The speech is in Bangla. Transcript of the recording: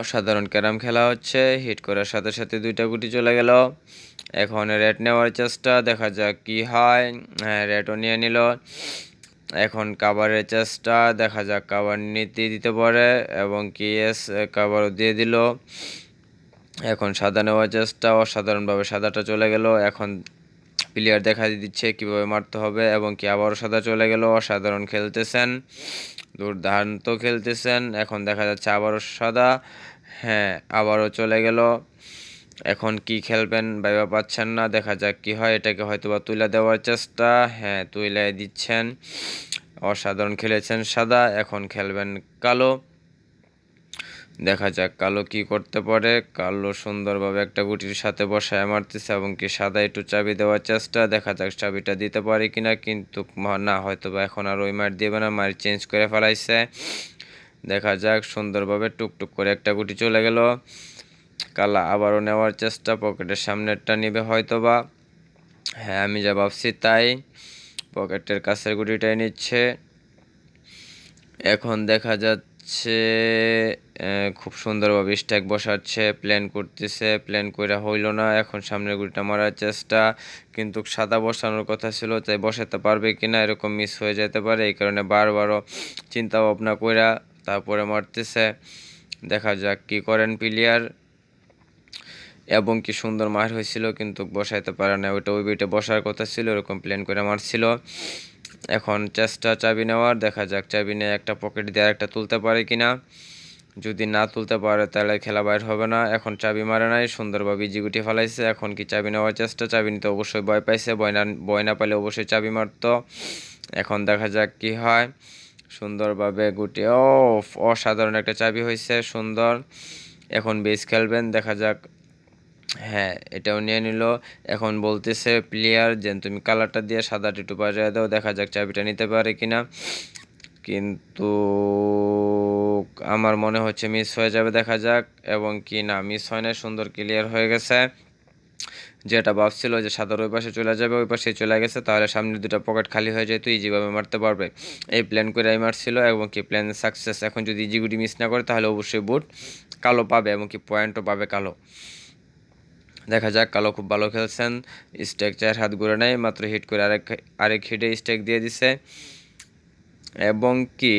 অসাধারণ ক্যারাম খেলা হচ্ছে হিট করার সাথে সাথে দুইটা গুটি চলে গেল এখন রেড নেওয়ার চেষ্টা দেখা যাক কি হয় হ্যাঁ রেডও নিয়ে নিল এখন কাবারের চেষ্টা দেখা যাক কাবার নিতে দিতে পারে এবং কি এস কাবারও দিয়ে দিল এখন সাদা নেওয়ার চেষ্টা অসাধারণভাবে সাদাটা চলে গেল এখন প্লেয়ার দেখা দিচ্ছে কিভাবে মারতে হবে এবং কি আবারও সাদা চলে গেল অসাধারণ খেলতেছেন দুর্দান্ত খেলতেছেন এখন দেখা যাচ্ছে আবারও সাদা হ্যাঁ আবারও চলে গেল এখন কি খেলবেন ভাইবা পাচ্ছেন না দেখা যাক কি হয় এটাকে হয়তো বা তুলে দেওয়ার চেষ্টা হ্যাঁ তুলে দিচ্ছেন অসাধারণ খেলেছেন সাদা এখন খেলবেন কালো দেখা যাক কালো কি করতে পারে কালো সুন্দরভাবে একটা গুটির সাথে বসায় মারতেছে এবং কি সাদা একটু চাবি দেওয়ার চেষ্টা দেখা যাক চাবিটা দিতে পারে কিনা কিন্তু না হয়তো বা এখন আর ওই মার দিবে না মার চেঞ্জ করে ফেলাইছে দেখা যাক সুন্দরভাবে টুকটুক করে একটা গুটি চলে গেল কালা আবারও নেওয়ার চেষ্টা পকেটের সামনেরটা নিবে হয়তো বা হ্যাঁ আমি যা ভাবছি তাই পকেটের কাছের গুটিটাই নিচ্ছে এখন দেখা যাচ্ছে হচ্ছে খুব সুন্দরভাবে স্ট্যাক বসাচ্ছে প্ল্যান করতেছে প্ল্যান করে হইল না এখন সামনের গুড়িটা মারার চেষ্টা কিন্তু সাদা বসানোর কথা ছিল তাই বসাতে পারবে কিনা এরকম মিস হয়ে যেতে পারে এই কারণে বারবারও চিন্তা ভাবনা কইরা তারপরে মারতেছে দেখা যাক কি করেন প্লেয়ার এবং কি সুন্দর মার হয়েছিল কিন্তু বসাইতে পারে না ওইটা ওই বইটা বসার কথা ছিল এরকম প্ল্যান করে মারছিল এখন চেষ্টা চাবি নেওয়ার দেখা যাক চাবি নিয়ে একটা পকেট দিয়ে একটা তুলতে পারে কিনা যদি না তুলতে পারে তাহলে খেলা বাইর হবে না এখন চাবি মারে নাই সুন্দরভাবে জিগুটি গুটি ফেলাইছে এখন কি চাবি নেওয়ার চেষ্টা চাবি নিতে অবশ্যই ভয় পাইছে বয়না না না পাইলে অবশ্যই চাবি মারতো এখন দেখা যাক কি হয় সুন্দরভাবে গুটি ও অসাধারণ একটা চাবি হয়েছে সুন্দর এখন বেস খেলবেন দেখা যাক হ্যাঁ এটাও নিয়ে নিল এখন বলতেছে প্লেয়ার যে তুমি কালারটা দিয়ে সাদা টিটু বাজায় দাও দেখা যাক চাবিটা নিতে পারে কিনা কিন্তু আমার মনে হচ্ছে মিস হয়ে যাবে দেখা যাক এবং কি না মিস হয় না সুন্দর ক্লিয়ার হয়ে গেছে যেটা ভাবছিল যে সাদার ওই পাশে চলে যাবে ওই পাশে চলে গেছে তাহলে সামনে দুটো পকেট খালি হয়ে যায় তো ইজিভাবে মারতে পারবে এই প্ল্যান করে আমি মারছিল এবং কি প্ল্যান সাকসেস এখন যদি ইজিগুটি মিস না করে তাহলে অবশ্যই বুট কালো পাবে এবং কি পয়েন্টও পাবে কালো দেখা যাক কালো খুব ভালো খেলছেন স্টেক চার হাত ঘুরে নেয় মাত্র হিট করে আরেক আরেক হিটে স্টেক দিয়ে দিছে এবং কি